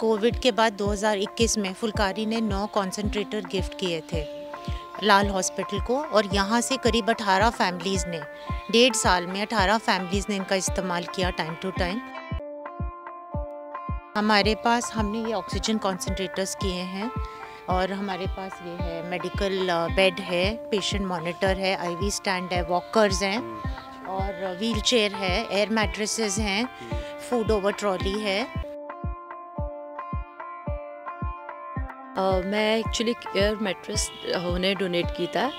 Covid के बाद 2021 में फुलकारी ने नौ कॉन्सेंट्रेटर गिफ्ट किए थे लाल हॉस्पिटल को और यहाँ से करीब 18 फैमिलीज़ ने डेढ़ साल में 18 फैमिलीज़ ने इनका इस्तेमाल किया टाइम टू टाइम हमारे पास हमने ये ऑक्सीजन कॉन्सेंट्रेटर्स किए हैं और हमारे पास ये है मेडिकल बेड है पेशेंट मॉनिटर है आईवी स्टैंड है वॉकर्स हैं और व्हील चेयर है एयर मैट्रेसेस हैं फूड ओवर ट्रॉली है मैं एक्चुअली एयर मेट्रेस उन्हें डोनेट की था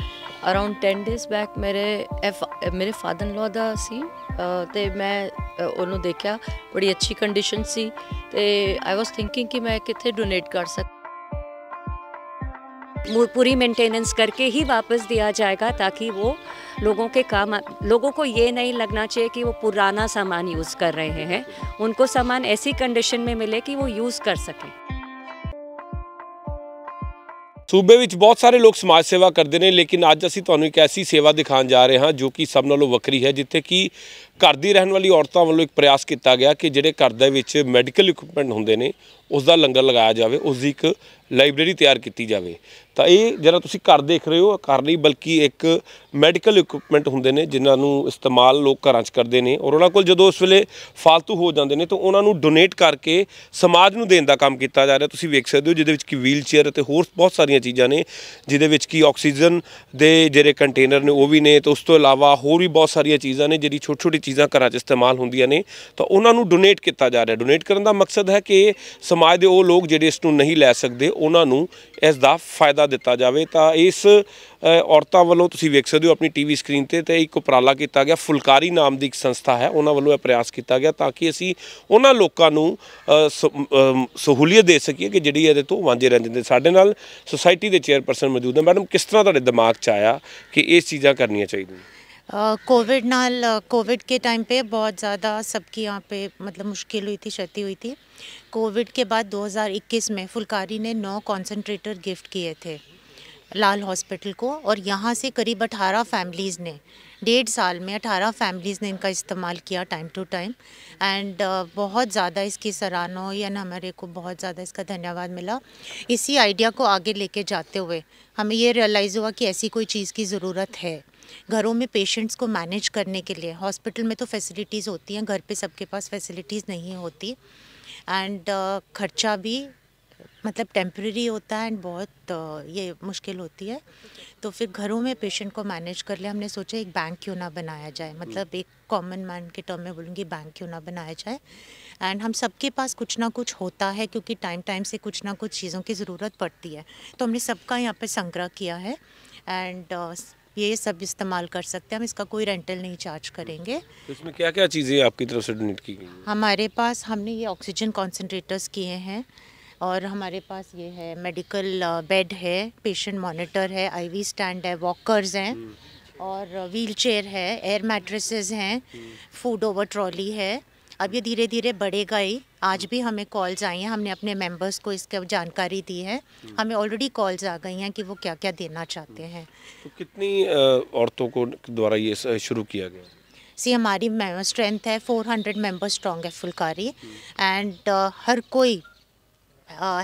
अराउंड टेन डेज बैक मेरे एफ मेरे फादर इन लॉ दा सी तो मैं उन्होंने देखा बड़ी अच्छी कंडीशन सी तो आई ਵਾਸ थिंकिंग कि मैं कितने डोनेट कर सक पूरी मेंटेनेंस करके ही वापस दिया जाएगा ताकि वो लोगों के काम लोगों को ये नहीं लगना चाहिए कि वो पुराना सामान यूज़ कर रहे हैं उनको सामान ऐसी कंडीशन में मिले कि वो यूज़ कर सकें ਸੂਬੇ ਵਿੱਚ ਬਹੁਤ ਸਾਰੇ ਲੋਕ ਸਮਾਜ ਸੇਵਾ ਕਰਦੇ ਨੇ ਲੇਕਿਨ ਅੱਜ ਅਸੀਂ ਤੁਹਾਨੂੰ ਇੱਕ ਐਸੀ ਸੇਵਾ ਦਿਖਾਉਣ ਜਾ ਰਹੇ ਹਾਂ ਜੋ ਕਿ ਸਭ ਨਾਲੋਂ ਵੱਖਰੀ ਹੈ ਜਿੱਥੇ ਕਿ ਘਰ ਦੀ ਰਹਿਣ ਵਾਲੀ ਔਰਤਾਂ ਵੱਲੋਂ ਇੱਕ ਪ੍ਰਯਾਸ ਕੀਤਾ ਗਿਆ ਕਿ ਜਿਹੜੇ ਘਰ ਦੇ ਵਿੱਚ ਮੈਡੀਕਲ ਇਕਵਿਪਮੈਂਟ ਹੁੰਦੇ ਨੇ ਉਸ ਦਾ ਲੰਗਰ ਲਗਾਇਆ ਜਾਵੇ ਉਸ ਦੀ ਇੱਕ ਲਾਇਬ੍ਰੇਰੀ ਤਿਆਰ ਕੀਤੀ ਜਾਵੇ ਤਾਂ ਇਹ ਜਿਹੜਾ ਤੁਸੀਂ ਘਰ ਦੇਖ ਰਹੇ ਹੋ ਘਰ ਨਹੀਂ ਬਲਕਿ ਇੱਕ ਮੈਡੀਕਲ ਇਕਵਿਪਮੈਂਟ ਹੁੰਦੇ ਨੇ ਜਿਨ੍ਹਾਂ ਨੂੰ ਇਸਤੇਮਾਲ ਲੋਕ ਘਰਾਂ 'ਚ ਕਰਦੇ ਨੇ ਔਰ ਉਹਨਾਂ ਕੋਲ ਜਦੋਂ ਉਸ ਵੇਲੇ ਫालतू ਹੋ ਜਾਂਦੇ ਨੇ ਤਾਂ ਉਹਨਾਂ ਨੂੰ ਡੋਨੇਟ ਕਰਕੇ ਸਮਾਜ ਨੂੰ ਦੇਣ ਦਾ ਕੰਮ ਕੀਤਾ ਜਾ ਰਿਹਾ ਤੁਸੀਂ ਵੇਖ ਸਕਦੇ ਹੋ ਜਿਹਦੇ ਵਿੱਚ ਕਿ ਵੀਲ ਚੇਅਰ ਅਤੇ ਹੋਰ ਬਹੁਤ ਸਾਰੀਆਂ ਚੀਜ਼ਾਂ ਨੇ ਜਿਹਦੇ ਵਿੱਚ ਕਿ ਆਕਸੀਜਨ ਦੇ ਜਿਹੜੇ ਕੰਟੇਨਰ ਨੇ ਉਹ ਵੀ ਨੇ ਤੇ ਉਸ ਤੋਂ ਇਲਾਵਾ ਹੋਰ ਵੀ ਬਹੁਤ ਸਾਰੀਆਂ ਚੀਜ਼ਾਂ ਨੇ ਜਿਹੜੀ ਛੋਟੀ ਛੋਟੀ ਚੀਜ਼ਾਂ ਘਰਾਂ 'ਚ ਇਸਤੇਮਾਲ ਹੁੰਦੀਆਂ ਨੇ ਤਾਂ ਉਹਨਾਂ ਨੂੰ ਡੋਨੇਟ ਕੀਤਾ ਜਾ ਰਿਹਾ ਡੋਨੇਟ ਕਰਨ ਦਾ ਮਕਸਦ ਹੈ ਕਿ ਸਮਾਜ ਦੇ ਉਹ ਲੋਕ ਜਿਹੜੇ ਇਸ ਨੂੰ ਨਹੀਂ ਲੈ ਸਕਦੇ ਉਹਨਾਂ ਨੂੰ ਇਸ ਦਾ ਫਾਇਦਾ ਦਿੱਤਾ ਜਾਵੇ ਤਾਂ ਇਸ ਔਰਤਾਂ ਵੱਲੋਂ ਤੁਸੀਂ ਵੇਖ ਸਕਦੇ ਹੋ ਆਪਣੀ ਟੀਵੀ ਸਕਰੀਨ ਤੇ ਤੇ ਇੱਕ ਉਪਰਾਲਾ ਕੀਤਾ ਗਿਆ ਫੁਲਕਾਰੀ ਨਾਮ ਦੀ ਇੱਕ ਸੰਸਥਾ ਹੈ ਉਹਨਾਂ ਵੱਲੋਂ ਇਹ ਪ੍ਰਯਾਸ ਕੀਤਾ ਗਿਆ ਤਾਂ ਕਿ ਅਸੀਂ ਉਹਨਾਂ ਲੋਕਾਂ ਨੂੰ ਸਹੂਲੀਅਤ ਦੇ ਸਕੀਏ ਕਿ ਜਿਹੜੀ ਇਹਦੇ ਤੋਂ ਵਾਂਝੇ ਰਹਿੰਦੇ ਨੇ ਸਾਡੇ ਨਾਲ ਸੁਸਾਇਟੀ ਦੇ ਚੇਅਰਪਰਸਨ ਮੌਜੂਦ ਹੈ ਮੈਡਮ ਕਿਸ ਤਰ੍ਹਾਂ ਤੁਹਾਡੇ ਦਿਮਾਗ 'ਚ ਆਇਆ ਕਿ ਇਹ ਚੀਜ਼ਾਂ ਕਰਨੀਆਂ ਚਾਹੀਦੀਆਂ कोविड नाल कोविड के टाइम पे बहुत ज़्यादा सबकी यहाँ पे मतलब मुश्किल हुई थी क्षति हुई थी कोविड के बाद 2021 में फुलकारी ने नौ कॉन्सनट्रेटर गिफ्ट किए थे लाल हॉस्पिटल को और यहाँ से करीब अठारह फैमिलीज़ ने डेढ़ साल में अठारह फैमिलीज़ ने इनका इस्तेमाल किया टाइम टू टाइम एंड बहुत ज़्यादा इसकी सराहना हुई एंड हमारे को बहुत ज़्यादा इसका धन्यवाद मिला इसी आइडिया को आगे लेके जाते हुए हमें ये रियलाइज़ हुआ कि ऐसी कोई चीज़ की ज़रूरत है घरों में पेशेंट्स को मैनेज करने के लिए हॉस्पिटल में तो फैसिलिटीज़ होती हैं घर पे सबके पास फैसिलिटीज़ नहीं होती एंड uh, खर्चा भी मतलब टेम्प्रेरी होता है एंड बहुत uh, ये मुश्किल होती है तो फिर घरों में पेशेंट को मैनेज कर लिया हमने सोचा एक बैंक क्यों ना बनाया जाए मतलब एक कॉमन मैन के टर्म में बोलूँगी बैंक क्यों ना बनाया जाए एंड हम सबके पास कुछ ना कुछ होता है क्योंकि टाइम टाइम से कुछ ना कुछ चीज़ों की ज़रूरत पड़ती है तो हमने सबका यहाँ पर संग्रह किया है एंड uh, ये सब इस्तेमाल कर सकते हैं हम इसका कोई रेंटल नहीं चार्ज करेंगे तो इसमें क्या क्या चीज़ें आपकी तरफ से डोनेट की गई हमारे पास हमने ये ऑक्सीजन कॉन्सेंट्रेटर्स किए हैं और हमारे पास ये है मेडिकल बेड uh, है पेशेंट मॉनिटर है आईवी स्टैंड है वॉकर्स हैं हम्म। और व्हील चेयर है एयर मैट्रेसेस हैं फूड ओवर ट्रॉली है अब ये धीरे धीरे बढ़ेगा ही आज भी हमें कॉल्स आई हैं हमने अपने मेंबर्स को इसके जानकारी दी है हम्म। हमें ऑलरेडी कॉल्स आ गई हैं कि वो क्या क्या देना चाहते हम्म। हैं तो कितनी औरतों को द्वारा ये शुरू किया गया सी हमारी स्ट्रेंथ है 400 मेम्बर स्ट्रॉन्ग है फुलकारी एंड हम्म। uh, हर कोई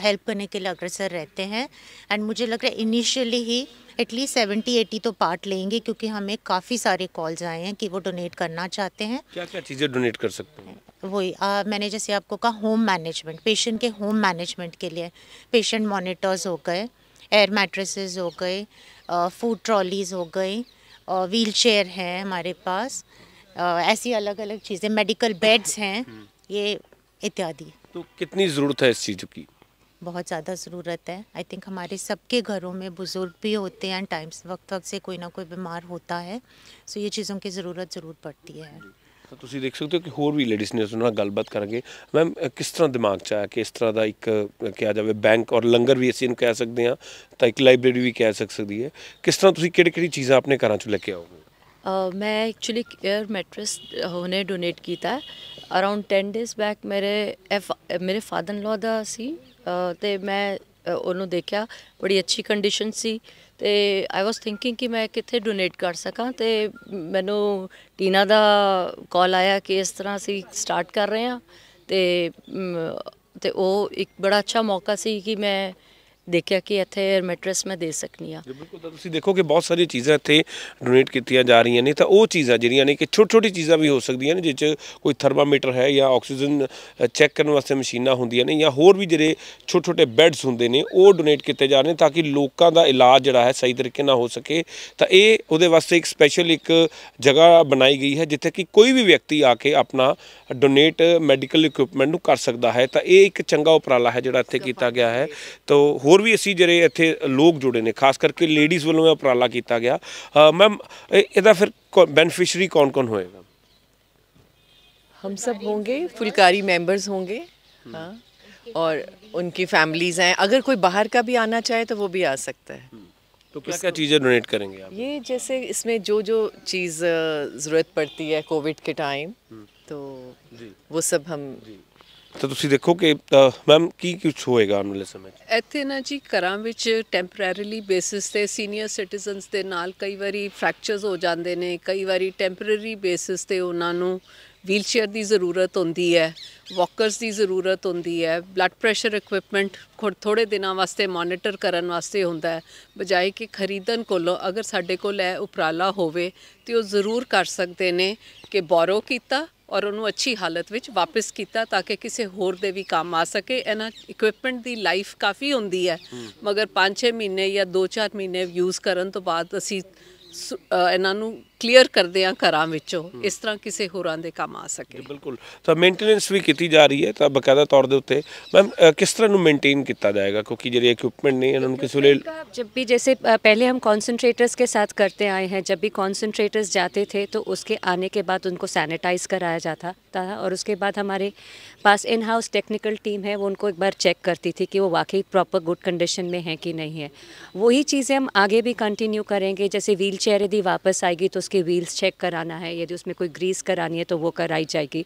हेल्प करने के लिए अग्रसर रहते हैं एंड मुझे लग रहा है इनिशियली ही एटलीस्ट सेवेंटी एटी तो पार्ट लेंगे क्योंकि हमें काफ़ी सारे कॉल्स आए हैं कि वो डोनेट करना चाहते हैं क्या क्या चीज़ें डोनेट कर सकते हैं वही मैंने जैसे आपको कहा होम मैनेजमेंट पेशेंट के होम मैनेजमेंट के लिए पेशेंट मोनिटर्स हो गए एयर मैट्रेसेस हो गए फूड ट्रॉलीज हो गई व्हील चेयर हैं हमारे पास ऐसी अलग अलग चीज़ें मेडिकल बेड्स हैं हम्म। ये इत्यादि तो कितनी ज़रूरत है इस चीज़ की बहुत ज़्यादा ज़रूरत है आई थिंक हमारे सबके घरों में बुज़ुर्ग भी होते हैं टाइम्स वक्त वक्त से कोई ना कोई बीमार होता है सो ये चीज़ों की ज़रूरत ज़रूर पड़ती है ਤਾਂ ਤੁਸੀਂ ਦੇਖ ਸਕਦੇ ਹੋ ਕਿ ਹੋਰ ਵੀ ਲੇਡੀਜ਼ ਨੇ ਉਸ ਨਾਲ ਗੱਲਬਾਤ ਕਰਾਂਗੇ ਮੈਮ ਕਿਸ ਤਰ੍ਹਾਂ ਦਿਮਾਗ 'ਚ ਆਇਆ ਕਿ ਇਸ ਤਰ੍ਹਾਂ ਦਾ ਇੱਕ ਕਿਹਾ ਜਾਵੇ ਬੈਂਕ भी ਲੰਗਰ ਵੀ ਅਸੀਂ ਇਹਨੂੰ ਕਹਿ ਸਕਦੇ ਹਾਂ ਤਾਂ ਇੱਕ ਲਾਇਬ੍ਰੇਰੀ ਵੀ ਕਹਿ ਸਕਦੀ ਹੈ ਕਿਸ ਤਰ੍ਹਾਂ ਤੁਸੀਂ ਕਿਹੜੀ-ਕਿਹੜੀ ਚੀਜ਼ਾਂ ਆਪਣੇ ਘਰਾਂ मैं एक्चुअली एयर मेट्रेस उन्हें डोनेट किया अराउंड टेन डेज बैक मेरे एफ मेरे फादर लॉ दी ਤੇ ਮੈਂ ਉਹਨੂੰ ਦੇਖਿਆ ਬੜੀ ਅੱਛੀ ਕੰਡੀਸ਼ਨ ਸੀ ਤੇ ਆਈ ਵਾਸ ਥਿੰਕਿੰਗ ਕਿ ਮੈਂ ਕਿੱਥੇ ਡੋਨੇਟ ਕਰ ਸਕਾਂ ਤੇ ਮੈਨੂੰ ਟੀਨਾ ਦਾ ਕਾਲ ਆਇਆ ਕਿ ਇਸ ਤਰ੍ਹਾਂ ਅਸੀਂ ਸਟਾਰਟ ਕਰ ਰਹੇ ਹਾਂ ਤੇ ਤੇ ਉਹ ਇੱਕ ਬੜਾ ਅੱਛਾ ਮੌਕਾ ਸੀ ਕਿ ਮੈਂ ਦੇਖਿਆ ਕਿ ਇੱਥੇ ਮੈਟਰਸ ਮੈਂ ਦੇ ਸਕਨੀ ਆ ਬਿਲਕੁਲ ਤਾਂ ਤੁਸੀਂ ਦੇਖੋ ਕਿ ਬਹੁਤ ਸਾਰੀਆਂ ਚੀਜ਼ਾਂ ਇੱਥੇ ਡੋਨੇਟ ਕੀਤੀਆਂ ਜਾ ਰਹੀਆਂ ਨੇ ਤਾਂ ਉਹ ਚੀਜ਼ਾਂ ਜਿਹੜੀਆਂ ਨੇ ਕਿ ਛੋਟੀ ਛੋਟੀ ਚੀਜ਼ਾਂ ਵੀ ਹੋ ਸਕਦੀਆਂ ਨੇ ਜਿੱਚ 'ਚ ਕੋਈ ਥਰਮਾਮੀਟਰ ਹੈ ਜਾਂ ਆਕਸੀਜਨ ਚੈੱਕ ਕਰਨ ਵਾਸਤੇ ਮਸ਼ੀਨਾਂ ਹੁੰਦੀਆਂ ਨੇ ਜਾਂ ਹੋਰ ਵੀ ਜਿਹੜੇ ਛੋਟੇ ਛੋਟੇ ਬੈੱਡਸ ਹੁੰਦੇ ਨੇ ਉਹ ਡੋਨੇਟ ਕੀਤੇ ਜਾ ਰਹੇ ਨੇ ਤਾਂ ਕਿ ਲੋਕਾਂ ਦਾ ਇਲਾਜ ਜਿਹੜਾ ਹੈ ਸਹੀ ਤਰੀਕੇ ਨਾਲ ਹੋ ਸਕੇ ਤਾਂ ਇਹ ਉਹਦੇ ਵਾਸਤੇ ਇੱਕ ਸਪੈਸ਼ਲ ਇੱਕ ਜਗ੍ਹਾ ਬਣਾਈ ਗਈ ਹੈ ਜਿੱਥੇ ਕਿ ਕੋਈ ਵੀ ਵਿਅਕਤੀ ਆ ਕੇ ਆਪਣਾ ਡੋਨੇਟ ਮੈਡੀਕਲ ਇਕਵਿਪਮੈਂਟ ਨੂੰ ਕਰ ਸਕਦਾ ਹੈ ਤਾਂ ਇਹ ਇੱਕ ਚੰਗਾ ਉਪਰਾਲਾ ਹੈ ਜਿਹੜਾ ਇੱਥੇ ਕੀਤਾ ਗਿਆ ਹੈ ਤਾਂ ਹੋਰ होर भी असी ਜਿਹੜੇ ਇੱਥੇ ਲੋਕ ਜੁੜੇ ਨੇ ਖਾਸ ਕਰਕੇ ਲੇਡੀਜ਼ ਵੱਲੋਂ ਇਹ ਉਪਰਾਲਾ ਕੀਤਾ ਗਿਆ ਮੈਮ ਇਹਦਾ ਫਿਰ बेनिफिशरी कौन कौन होएगा हम सब होंगे फुलकारी मेंबर्स होंगे हाँ और उनकी फैमिलीज़ हैं अगर कोई बाहर का भी आना चाहे तो वो भी आ सकता है हम्म, तो क्या क्या चीज़ें डोनेट करेंगे आप ये जैसे इसमें जो जो चीज़ ज़रूरत पड़ती है कोविड के टाइम हम्म। तो वो सब हम ਤਾਂ ਤੁਸੀਂ ਦੇਖੋ ਕਿ ਮੈਮ ਕੀ ਕੁਝ ਹੋਏਗਾ ਆਉਣ ਵਾਲੇ ਸਮੇਂ 'ਚ ਇੱਥੇ ਨਾ ਜੀ ਘਰਾਂ ਵਿੱਚ ਟੈਂਪਰੇਰੀਲੀ ਬੇਸਿਸ ਤੇ ਸੀਨੀਅਰ ਸਿਟੀਜ਼ਨਸ ਦੇ ਨਾਲ ਕਈ ਵਾਰੀ ਫ੍ਰੈਕਚਰਸ ਹੋ ਜਾਂਦੇ ਨੇ ਕਈ ਵਾਰੀ ਟੈਂਪਰੇਰੀ ਬੇਸਿਸ ਤੇ ਉਹਨਾਂ ਨੂੰ ਵੀਲਚੇਅਰ ਦੀ ਜ਼ਰੂਰਤ ਹੁੰਦੀ ਹੈ ਵਾਕਰਸ ਦੀ ਜ਼ਰੂਰਤ ਹੁੰਦੀ ਹੈ ਬਲੱਡ ਪ੍ਰੈਸ਼ਰ ਇਕਵਿਪਮੈਂਟ ਥੋੜੇ ਦਿਨਾਂ ਵਾਸਤੇ ਮੋਨੀਟਰ ਕਰਨ ਵਾਸਤੇ ਹੁੰਦਾ ਹੈ ਬਜਾਏ ਕਿ ਖਰੀਦਣ ਕੋਲੋਂ ਅਗਰ ਸਾਡੇ ਕੋਲ ਇਹ ਉਪਰਾਲਾ ਹੋਵੇ ਤੇ ਉਹ ਜ਼ਰੂਰ ਕਰ ਸਕਦੇ ਨੇ ਕਿ ਬੋਰੋ ਕੀਤਾ ਔਰ ਉਹਨੂੰ ਅੱਛੀ ਹਾਲਤ ਵਿੱਚ ਵਾਪਸ ਕੀਤਾ ਤਾਂ ਕਿ ਕਿਸੇ ਹੋਰ ਦੇ ਵੀ ਕੰਮ ਆ ਸਕੇ ਇਹਨਾਂ ਇਕਵਿਪਮੈਂਟ ਦੀ ਲਾਈਫ ਕਾਫੀ ਹੁੰਦੀ ਹੈ ਮਗਰ 5-6 ਮਹੀਨੇ ਜਾਂ 2-4 ਮਹੀਨੇ ਯੂਜ਼ ਕਰਨ ਤੋਂ ਬਾਅਦ ਅਸੀਂ ਇਹਨਾਂ ਨੂੰ ਕਲੀਅਰ ਕਰਦੇ ਆ ਘਰਾਂ ਵਿੱਚੋਂ ਇਸ ਤਰ੍ਹਾਂ ਕਿਸੇ ਹੋਰਾਂ ਦੇ ਕੰਮ ਆ ਸਕੇ ਬਿਲਕੁਲ ਤਾਂ ਮੇਨਟੇਨੈਂਸ ਵੀ ਕੀਤੀ ਜਾ ਰਹੀ ਹੈ ਤਾਂ ਬਕਾਇਦਾ ਤੌਰ ਦੇ ਉੱਤੇ ਮੈਮ ਕਿਸ ਤਰ੍ਹਾਂ ਨੂੰ ਮੇਨਟੇਨ ਕੀਤਾ क्योंकि ਜਿਹੜੇ ਇਕਵਿਪਮੈਂਟ ਨੇ ਇਹਨਾਂ ਨੂੰ जब भी जैसे पहले हम कॉन्सेंट्रेटर्स के साथ करते आए हैं जब भी कॉन्सेंट्रेटर्स जाते थे तो उसके आने के बाद उनको सैनिटाइज कराया जाता था और उसके बाद हमारे पास इन हाउस टेक्निकल टीम है वो उनको एक बार चेक करती थी कि वो वाकई प्रॉपर गुड कंडीशन में है कि नहीं है वही चीज़ें हम आगे भी कंटिन्यू करेंगे जैसे व्हील चेयर यदि वापस आएगी तो उसके व्हील्स चेक कराना है यदि उसमें कोई ग्रीस करानी है तो वो कराई जाएगी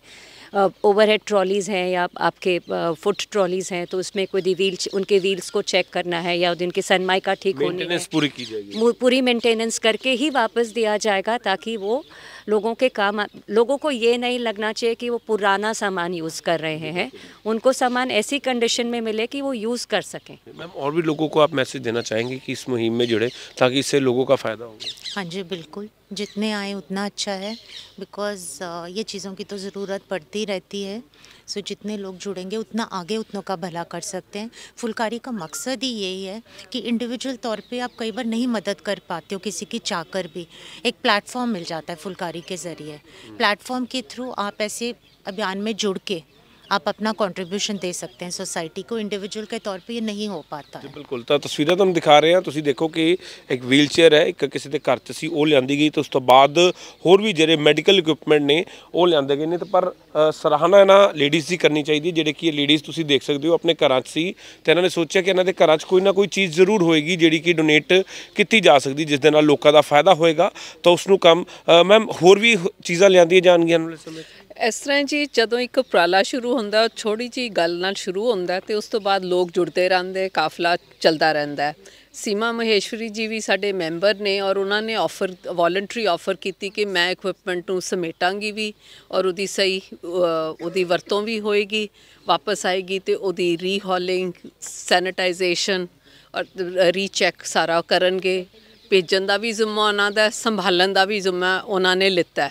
ओवरहेड ट्रॉलीज़ हैं या आपके फुट ट्रॉलीज़ हैं तो उसमें कोई व्हील उनके व्हील्स को चेक करना है या उनकी सनमाई का ठीक होने पूरी की जाएगी पूरी मेंटेनेंस करके ही वापस दिया जाएगा ताकि वो लोगों के काम लोगों को ये नहीं लगना चाहिए कि वो पुराना सामान यूज़ कर रहे हैं उनको सामान ऐसी कंडीशन में मिले कि वो यूज़ कर सकें मैम और भी लोगों को आप मैसेज देना चाहेंगे कि इस मुहिम में जुड़े ताकि इससे लोगों का फ़ायदा हो हाँ जी बिल्कुल जितने आए उतना अच्छा है बिकॉज़ uh, ये चीज़ों की तो ज़रूरत पड़ती रहती है सो जितने लोग जुड़ेंगे उतना आगे उतनों का भला कर सकते हैं फुलकारी का मकसद ही यही है कि इंडिविजुअल तौर पे आप कई बार नहीं मदद कर पाते हो किसी की चाह कर भी एक प्लेटफॉर्म मिल जाता है फुलकारी के ज़रिए प्लेटफॉर्म हम्म। के थ्रू आप ऐसे अभियान में जुड़ के ਆਪ ਆਪਣਾ ਕੰਟਰੀਬਿਊਸ਼ਨ ਦੇ ਸਕਦੇ हैं ਸੋਸਾਇਟੀ ਕੋ ਇੰਡੀਵਿਜੂਅਲ के ਤੌਰ पे ਨਹੀਂ ਹੋ ਪਾਤਾ ਹੈ ਬਿਲਕੁਲ ਤਾਂ ਤਸਵੀਰਾਂ ਤੁਹਾਨੂੰ ਦਿਖਾ ਰਹੇ ਹਾਂ ਤੁਸੀਂ ਦੇਖੋ ਕਿ ਇੱਕ ਵੀਲ ਚੇਅਰ ਹੈ ਇੱਕ ਕਿਸੇ ਦੇ ਘਰ 'ਚ ਸੀ ਉਹ ਲਿਆਂਦੀ ਗਈ ਤੇ ਉਸ ਤੋਂ ਬਾਅਦ ਹੋਰ ਵੀ ਜਿਹੜੇ ਮੈਡੀਕਲ ਇਕਵਿਪਮੈਂਟ ਨੇ ਉਹ ਲਿਆਂਦੇ ਗਏ ਨੇ ਤੇ ਪਰ ਸਰਾਹਨਾ ਨਾ ਲੇਡੀਜ਼ ਦੀ ਕਰਨੀ ਚਾਹੀਦੀ ਜਿਹੜੇ ਕਿ ਇਹ ਲੇਡੀਜ਼ ਤੁਸੀਂ ਦੇਖ ਸਕਦੇ ਹੋ ਆਪਣੇ ਘਰਾਂ 'ਚ ਸੀ ਤੇ ਇਹਨਾਂ ਨੇ ਸੋਚਿਆ ਕਿ ਇਹਨਾਂ ਦੇ ਘਰਾਂ 'ਚ ਕੋਈ ਨਾ ਕੋਈ ਚੀਜ਼ ਜ਼ਰੂਰ ਹੋਏਗੀ ਜਿਹੜੀ ਕਿ ਡੋਨੇਟ ਕੀਤੀ ਜਾ ਸਕਦੀ ਜਿਸ ਦੇ ਨਾਲ ਲੋਕਾਂ ਦਾ ਫਾਇਦਾ ਹੋਏਗਾ ਤਾਂ ਉਸ ਨੂੰ ਕੰਮ ਮੈਮ ਹੋਰ ਵੀ ਚੀਜ਼ਾਂ ਲਿਆਂਦੀਆਂ ਜਾਣਗੀਆਂ ਉਸ ਸਮੇਂ ਇਸ ਤਰ੍ਹਾਂ ਜੀ ਜਦੋਂ ਇੱਕ ਪ੍ਰਾਲਾ ਸ਼ੁਰੂ ਹੁੰਦਾ ਛੋਟੀ ਜੀ ਗੱਲ ਨਾਲ ਸ਼ੁਰੂ ਹੁੰਦਾ ਤੇ ਉਸ ਤੋਂ ਬਾਅਦ ਲੋਕ ਜੁੜਦੇ ਰਹਿੰਦੇ ਕਾਫਲਾ ਚੱਲਦਾ ਰਹਿੰਦਾ ਸੀਮਾ ਮਹੇਸ਼ਵਰੀ ਜੀ ਵੀ ਸਾਡੇ ਮੈਂਬਰ ਨੇ ਔਰ ਉਹਨਾਂ ਨੇ ਆਫਰ ਵੋਲੰਟਰੀ ਆਫਰ ਕੀਤੀ ਕਿ ਮੈਂ ਇਕਵਿਪਮੈਂਟ ਨੂੰ ਸਮੇਟਾਂਗੀ ਵੀ ਔਰ ਉਹਦੀ ਸਹੀ ਉਹਦੀ ਵਰਤੋਂ ਵੀ ਹੋਏਗੀ ਵਾਪਸ ਆਏਗੀ ਤੇ ਉਹਦੀ ਰੀਹੌਲਿੰਗ ਸੈਨੀਟਾਈਜੇਸ਼ਨ ਔਰ ਰੀਚੈਕ ਸਾਰਾ ਕਰਨਗੇ ਭੇਜਣ ਦਾ ਵੀ ਜ਼ਿੰਮਾ ਉਹਨਾਂ ਦਾ ਸੰਭਾਲਣ ਦਾ ਵੀ ਜ਼ਿੰਮਾ ਉਹਨਾਂ ਨੇ ਲਿੱਤਾ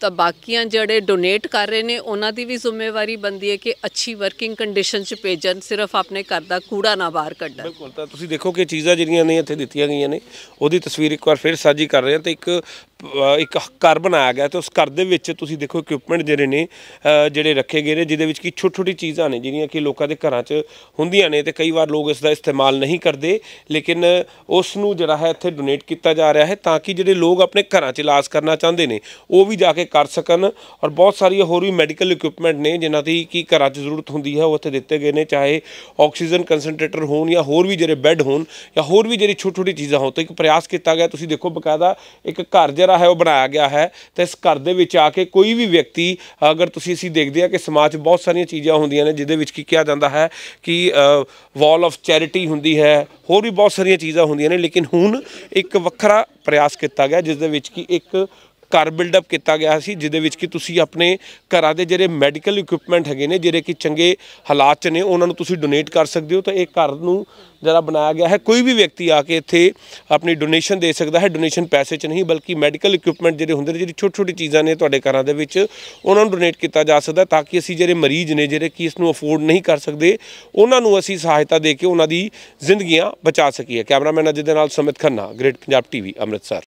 ਤਾਂ ਬਾਕੀਆਂ ਜਿਹੜੇ ਡੋਨੇਟ ਕਰ ਰਹੇ ਨੇ ਉਹਨਾਂ ਦੀ ਵੀ ਜ਼ਿੰਮੇਵਾਰੀ ਬੰਦੀ ਹੈ ਕਿ ਅੱਛੀ ਵਰਕਿੰਗ ਕੰਡੀਸ਼ਨ 'ਚ ਭੇਜਣ ਸਿਰਫ ਆਪਣੇ ਘਰ ਦਾ ਕੂੜਾ ਨਾ ਬਾਹਰ ਕੱਢਣ ਬਿਲਕੁਲ ਤਾਂ ਤੁਸੀਂ ਦੇਖੋ ਕਿ ਚੀਜ਼ਾਂ ਜਿਹੜੀਆਂ ਨੇ ਇੱਥੇ ਦਿੱਤੀਆਂ ਗਈਆਂ ਨੇ ਉਹਦੀ ਤਸਵੀਰ ਇੱਕ ਵਾਰ ਫਿਰ ਸਾਂਝੀ ਕਰ ਰਹੇ ਹਾਂ ਤੇ ਇੱਕ ਇੱਕ ਘਰ ਬਣਾਇਆ ਗਿਆ ਤੇ ਉਸ ਘਰ ਦੇ ਵਿੱਚ ਤੁਸੀਂ ਦੇਖੋ ਇਕਵਿਪਮੈਂਟ ਜਿਹੜੇ ਨੇ ਜਿਹੜੇ ਰੱਖੇ ਗਏ ਨੇ ਜਿਹਦੇ ਵਿੱਚ ਕੀ ਛੋਟੀ ਛੋਟੀ ਚੀਜ਼ਾਂ ਨੇ ਜਿਹੜੀਆਂ ਕਿ ਲੋਕਾਂ ਦੇ ਘਰਾਂ 'ਚ ਹੁੰਦੀਆਂ ਨੇ ਤੇ ਕਈ ਵਾਰ ਲੋਕ ਇਸ ਦਾ ਇਸਤੇਮਾਲ ਨਹੀਂ ਕਰਦੇ ਲੇਕਿਨ ਉਸ ਨੂੰ ਜਿਹੜਾ ਹੈ ਇੱਥੇ ਡੋਨੇਟ ਕੀਤਾ ਜਾ ਰਿਹਾ ਹੈ ਤਾਂ ਕਿ ਜਿਹੜੇ ਲੋਕ ਆਪਣੇ ਘਰਾਂ 'ਚ ਇਲਾਜ ਕਰਨਾ ਚਾਹੁੰਦੇ ਨੇ ਉਹ ਵੀ ਜਾ ਕੇ ਕਰ ਸਕਣ ਔਰ ਬਹੁਤ ਸਾਰੀਆਂ ਹੋਰ ਵੀ ਮੈਡੀਕਲ ਇਕਵਿਪਮੈਂਟ ਨੇ ਜਿਨ੍ਹਾਂ ਦੀ ਕੀ ਘਰਾਂ 'ਚ ਜ਼ਰੂਰਤ ਹੁੰਦੀ ਹੈ ਉਹ ਇੱਥੇ ਦਿੱਤੇ ਗਏ ਨੇ ਚਾਹੇ ਆਕਸੀਜਨ ਕਨਸੈਂਟਰੇਟਰ ਹੋਣ ਜਾਂ ਹੋਰ ਵੀ ਜਿਹੜੇ ਬੈੱਡ ਹੋਣ ਜਾਂ ਹੋਰ ਵੀ ਜਿਹੜੀ ਛੋਟੀ ਛੋਟੀ ਚੀਜ਼ਾਂ ਹੋਣ ਤਾਂ ਇੱਕ ਪ੍ਰਯਾਸ ਕੀਤਾ ਗਿਆ ਤੁਸੀਂ ਦੇਖੋ ਬਕਾਇਦਾ ਇੱਕ ਘਰ ਜਿਹੜਾ ਜਿਹੜਾ ਹੈ ਉਹ ਬਣਾਇਆ ਗਿਆ ਹੈ ਤੇ ਇਸ ਘਰ ਦੇ ਵਿੱਚ ਆ ਕੇ ਕੋਈ ਵੀ ਵਿਅਕਤੀ ਅਗਰ ਤੁਸੀਂ ਅਸੀਂ ਦੇਖਦੇ ਆ ਕਿ ਸਮਾਜ 'ਚ ਬਹੁਤ ਸਾਰੀਆਂ ਚੀਜ਼ਾਂ ਹੁੰਦੀਆਂ ਨੇ ਜਿਹਦੇ ਵਿੱਚ ਕੀ ਕਿਹਾ ਜਾਂਦਾ ਹੈ ਕਿ ਵਾਲ ਆਫ ਚੈਰਿਟੀ ਹੁੰਦੀ ਹੈ ਹੋਰ ਵੀ ਬਹੁਤ ਸਾਰੀਆਂ ਚੀਜ਼ਾਂ ਹੁੰਦੀਆਂ ਨੇ ਲੇਕਿਨ ਹੁਣ ਇੱਕ ਵੱਖਰਾ ਪ੍ਰਯਾਸ ਕੀਤਾ ਗਿਆ ਜਿਸ ਦੇ ਵਿੱਚ ਕਿ ਇੱਕ ਘਰ ਅਪ ਕੀਤਾ ਗਿਆ ਸੀ ਜਿਹਦੇ ਵਿੱਚ ਕਿ ਤੁਸੀਂ ਆਪਣੇ ਘਰਾਂ ਦੇ ਜਿਹੜੇ ਮੈਡੀਕਲ ਇਕਵਿਪਮੈਂਟ ਹੈਗੇ ਨੇ ਜਿਹੜੇ ਕਿ ਚੰਗੇ ਹਾਲਾਤ 'ਚ ਨੇ ਉਹਨਾਂ ਨੂੰ ਤੁਸੀਂ ਡੋਨੇਟ ਕਰ ਸਕਦੇ ਹੋ ਤਾਂ ਇਹ ਘਰ ਨੂੰ ਜਿਹੜਾ ਬਣਾਇਆ ਗਿਆ ਹੈ ਕੋਈ ਵੀ ਵਿਅਕਤੀ ਆ ਕੇ ਇੱਥੇ ਆਪਣੀ ਡੋਨੇਸ਼ਨ ਦੇ ਸਕਦਾ ਹੈ ਡੋਨੇਸ਼ਨ ਪੈਸੇ 'ਚ ਨਹੀਂ ਬਲਕਿ ਮੈਡੀਕਲ ਇਕਵਿਪਮੈਂਟ ਜਿਹੜੇ ਹੁੰਦੇ ਨੇ ਜਿਹੜੀ ਛੋਟੀ ਛੋਟੀ ਚੀਜ਼ਾਂ ਨੇ ਤੁਹਾਡੇ ਘਰਾਂ ਦੇ ਵਿੱਚ ਉਹਨਾਂ ਨੂੰ ਡੋਨੇਟ ਕੀਤਾ ਜਾ ਸਕਦਾ ਤਾਂ ਕਿ ਅਸੀਂ ਜਿਹੜੇ ਮਰੀਜ਼ ਨੇ ਜਿਹੜੇ ਕਿ ਇਸ ਨੂੰ ਅਫੋਰਡ ਨਹੀਂ ਕਰ ਸਕਦੇ ਉਹਨਾਂ ਨੂੰ ਅਸੀਂ ਸਹਾਇਤਾ ਦੇ ਕੇ ਉਹਨਾਂ ਦੀ ਜ਼ਿੰਦਗੀਆਂ ਬਚਾ ਸਕੀਏ ਕੈਮਰਾਮੈਨ ਅਜੇ ਦੇ ਨਾਲ ਸਮਿਤ ਖੰਨਾ ਗ੍ਰੇਟ ਪੰਜਾਬ ਟੀਵੀ ਅੰਮ੍ਰਿਤਸਰ